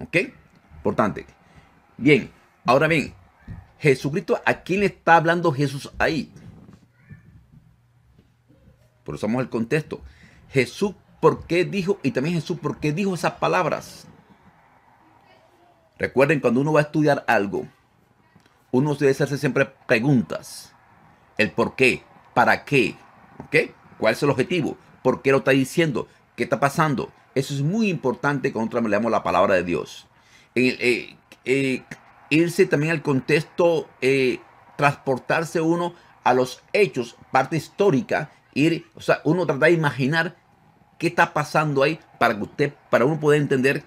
¿Ok? Importante. Bien, ahora bien, Jesucristo, ¿a quién le está hablando Jesús ahí? Por eso vamos contexto. Jesús, ¿por qué dijo? Y también Jesús, ¿por qué dijo esas palabras? Recuerden, cuando uno va a estudiar algo, uno debe hacerse siempre preguntas. El por qué, para qué, ¿ok? ¿Cuál es el objetivo? ¿Por qué lo está diciendo? ¿Qué está pasando? Eso es muy importante cuando leamos la palabra de Dios. Eh, eh, irse también al contexto, eh, transportarse uno a los hechos, parte histórica, ir, sea, uno trata de imaginar qué está pasando ahí para que usted, para uno poder entender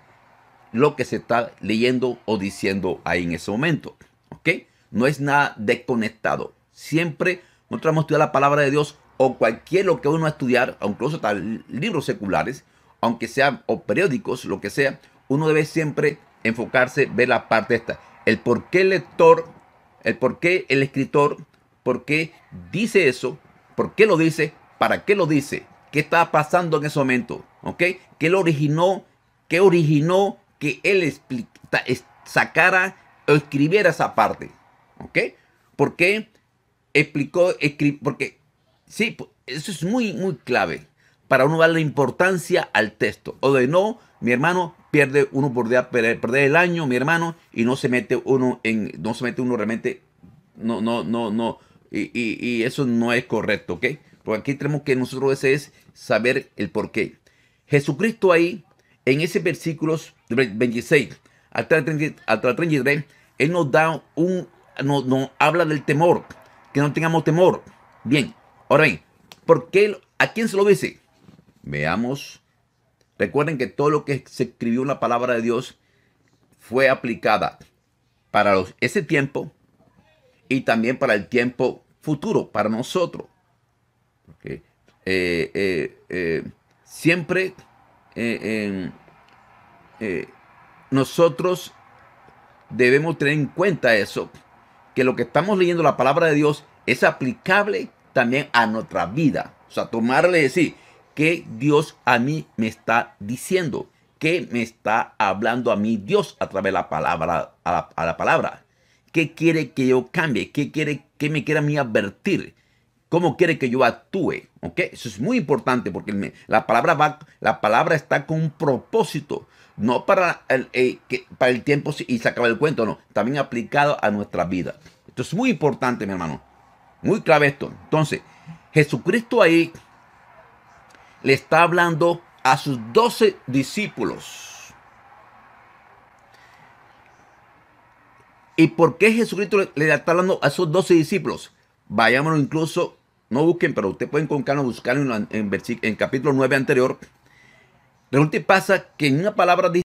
lo que se está leyendo o diciendo ahí en ese momento. ¿Ok? No es nada desconectado. Siempre nosotros vamos a estudiar la palabra de Dios o cualquier lo que uno va a estudiar, incluso tal libros seculares, aunque sean o periódicos, lo que sea, uno debe siempre enfocarse, ver la parte esta. El por qué el lector, el por qué el escritor, por qué dice eso, por qué lo dice, para qué lo dice, qué estaba pasando en ese momento, ¿ok? ¿Qué lo originó? ¿Qué originó que él sacara o escribiera esa parte? ¿Ok? ¿Por qué explicó? escribió, porque sí, eso es muy, muy clave para uno darle importancia al texto. O de no, mi hermano, pierde uno por día, perder el año, mi hermano, y no se mete uno en, no se uno realmente, no, no, no, no, y, eso no es correcto, ¿ok? Porque aquí tenemos que nosotros es saber el por qué. Jesucristo ahí, en ese versículo 26 hasta 33, Él nos da un, nos, habla del temor, que no tengamos temor. Bien, ahora bien, ¿por qué, ¿a quién se lo dice? Veamos. Recuerden que todo lo que se escribió en la palabra de Dios fue aplicada para ese tiempo y también para el tiempo futuro, para nosotros. Eh, eh, eh, siempre nosotros debemos tener en cuenta eso, que lo que estamos leyendo, la palabra de Dios, es aplicable también a nuestra vida. O sea, tomarle y decir, que Dios a mí me está diciendo, que me está hablando a mí Dios a través de la palabra, a la, palabra. ¿Qué quiere que yo cambie? ¿Qué quiere que me quiera a mí advertir? ¿Cómo quiere que yo actúe? ¿Ok? Eso es muy importante porque la, palabra la palabra está con un propósito. No para el, eh, para el tiempo y se acaba el cuento, no. También aplicado a nuestra vida. Esto es muy importante, mi hermano. Muy clave esto. Entonces, Jesucristo ahí le está hablando a sus doce discípulos. ¿Y por qué Jesucristo le, está hablando a sus doce discípulos? Vayámonos incluso, no busquen, pero ustedes pueden con calma buscarlo en, en, capítulo 9 anterior. Resulta y pasa que en una palabra dice,